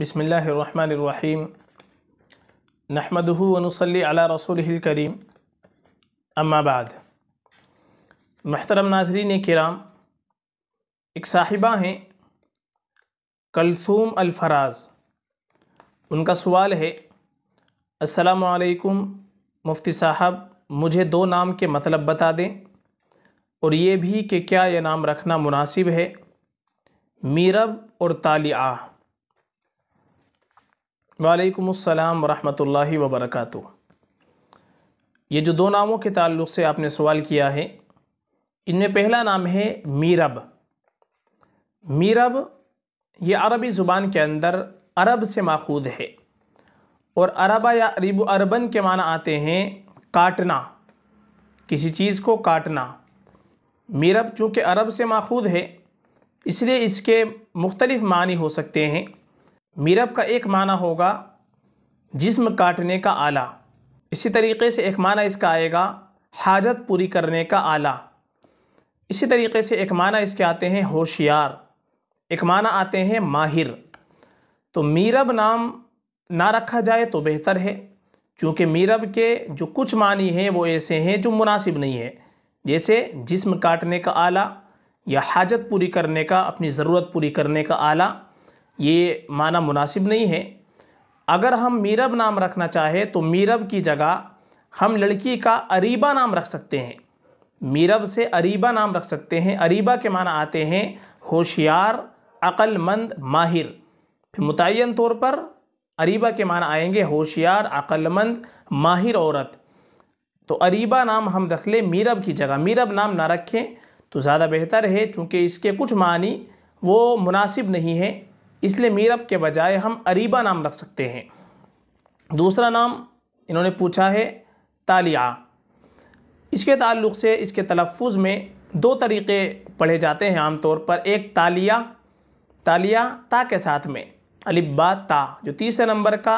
बसमीम नहमदूनसली अला रसूल करीम अम्माबाद महतरम नाजरीन कराम एक साहिबा हैं कलसूम अलफराज उनका सवाल है असलकुम मुफ्ती साहब मुझे दो नाम के मतलब बता दें और ये भी कि क्या यह नाम रखना मुनासिब है मीरब और तालिया वालेकुम अस्सलाम वरहमतुल्लाहि वबरकatuh ये जो दो नामों के ताल्लुक़ से आपने सवाल किया है इनमें पहला नाम है मीरब मीरब ये अरबी ज़ुबान के अंदर अरब से माखूद है और अरबा या अरब अरबन के माना आते हैं काटना किसी चीज़ को काटना मीरब चूँकि अरब से माखूद है इसलिए इसके मुख्तलिफ़ मानी हो सकते हैं मीरब का एक माना होगा जिस्म काटने का आला इसी तरीके से एक माना इसका आएगा हाजत पूरी करने का आला इसी तरीके से एक माना इसके आते हैं होशियार एक माना आते हैं माहिर तो मीरब नाम ना रखा जाए तो बेहतर है क्योंकि मीरब के जो कुछ मानी हैं वो ऐसे हैं जो मुनासिब नहीं है जैसे जिस्म काटने का आला या हाजत पूरी करने का अपनी ज़रूरत पूरी करने का आला ये माना मुनासिब नहीं है अगर हम मीरब नाम रखना चाहें तो मीरब की जगह हम लड़की का अरीबा नाम रख सकते हैं मीरब से अरीबा नाम रख सकते हैं अरीबा के माना आते हैं होशियार अक्लमंद माहिर फिर मुतन तौर पर अरीबा के माना आएंगे होशियार अक्लमंद माहिर औरत तो अरीबा नाम हम रख लें मीरब की जगह मीरब नाम ना रखें तो ज़्यादा बेहतर है चूँकि इसके कुछ मानी वो मुनासिब नहीं है इसलिए मीरब के बजाय हम अरीबा नाम रख सकते हैं दूसरा नाम इन्होंने पूछा है तालिया इसके ताल्लुक़ से इसके तलफ़ में दो तरीके पढ़े जाते हैं आमतौर पर एक तालिया तालिया ता के साथ में अलिबा ता जो तीसरे नंबर का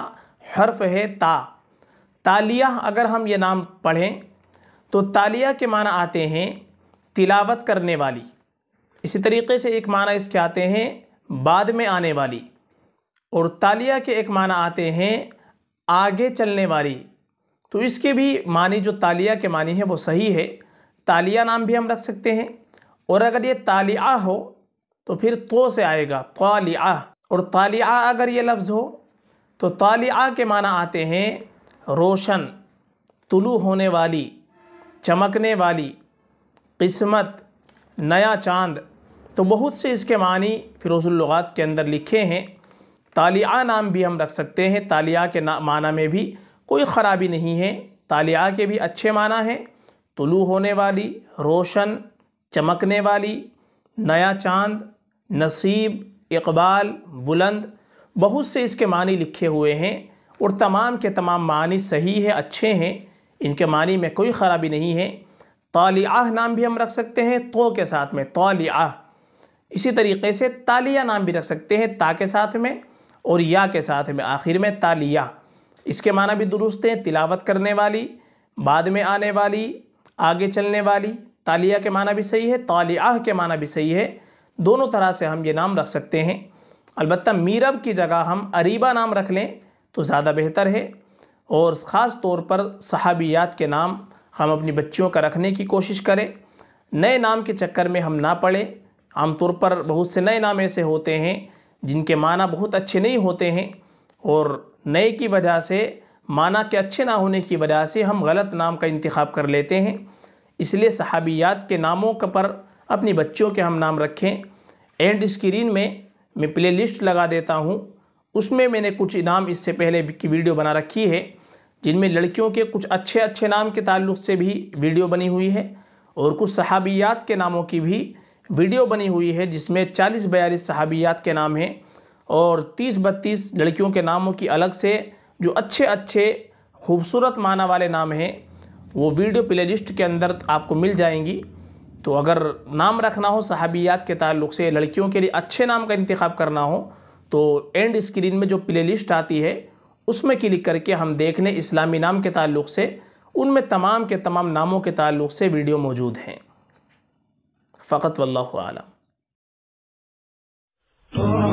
हर्फ है ता तालिया अगर हम ये नाम पढ़ें तो तालिया के माना आते हैं तिलावत करने वाली इसी तरीके से एक माना इसके आते हैं बाद में आने वाली और तालिया के एक माना आते हैं आगे चलने वाली तो इसके भी मानी जो तालिया के मानी है वो सही है तालिया नाम भी हम रख सकते हैं और अगर ये तालिया हो तो फिर तो से आएगा तालिया और तालिया अगर ये लफ्ज़ हो तो तालिया के माना आते हैं रोशन तुलू होने वाली चमकने वाली किस्मत नया चांद तो बहुत से इसके मानी फ़िरोज़ुल्लुगात के अंदर लिखे हैं तालिया नाम भी हम रख सकते हैं तालिया के ना माना में भी कोई ख़राबी नहीं है तालिया के भी अच्छे माना हैं तुलू होने वाली रोशन चमकने वाली नया चांद नसीब इकबाल बुलंद बहुत से इसके मानी लिखे हुए हैं और तमाम के तमाम मानी सही है अच्छे हैं इनके मानी में कोई ख़राबी नहीं है तालिया नाम भी हम रख सकते हैं तो के साथ में तालिया इसी तरीके से तालिया नाम भी रख सकते हैं ता के साथ में और या के साथ में आखिर में तालिया इसके माना भी दुरुस्त हैं तिलावत करने वाली बाद में आने वाली आगे चलने वाली तालिया के माना भी सही है तालिया के माना भी सही है दोनों तरह से हम ये नाम रख सकते हैं अलबत् मीरब की जगह हम अरीबा नाम रख लें तो ज़्यादा बेहतर है और ख़ास तौर पर सहाबियात के नाम हम अपनी बच्चियों का रखने की कोशिश करें नए नाम के चक्कर में हम ना पढ़ें आमतौर पर बहुत से नए नाम ऐसे होते हैं जिनके माना बहुत अच्छे नहीं होते हैं और नए की वजह से माना के अच्छे ना होने की वजह से हम गलत नाम का इंतखब कर लेते हैं इसलिए सहाबियात के नामों के पर अपनी बच्चों के हम नाम रखें एंड स्क्रीन में मैं प्ले लिस्ट लगा देता हूँ उसमें मैंने कुछ इनाम इससे पहले की वीडियो बना रखी है जिनमें लड़कियों के कुछ अच्छे अच्छे नाम के ताल्लुक से भी वीडियो बनी हुई है और कुछ सहाबियात के नामों की भी वीडियो बनी हुई है जिसमें चालीस बयालीस सहाबियात के नाम हैं और तीस बत्तीस लड़कियों के नामों की अलग से जो अच्छे अच्छे खूबसूरत माना वाले नाम हैं वो वीडियो लिस्ट के अंदर आपको मिल जाएंगी तो अगर नाम रखना हो सहाबियात के ताल्लुक से लड़कियों के लिए अच्छे नाम का इंतखब करना हो तो एंड स्क्रीन में जो लिस्ट आती है उसमें क्लिक करके हम देख लें इस्लामी नाम के ताल्लुक से उनमें तमाम के तमाम नामों के ताल्लुक से वीडियो मौजूद हैं فقط والله أعلم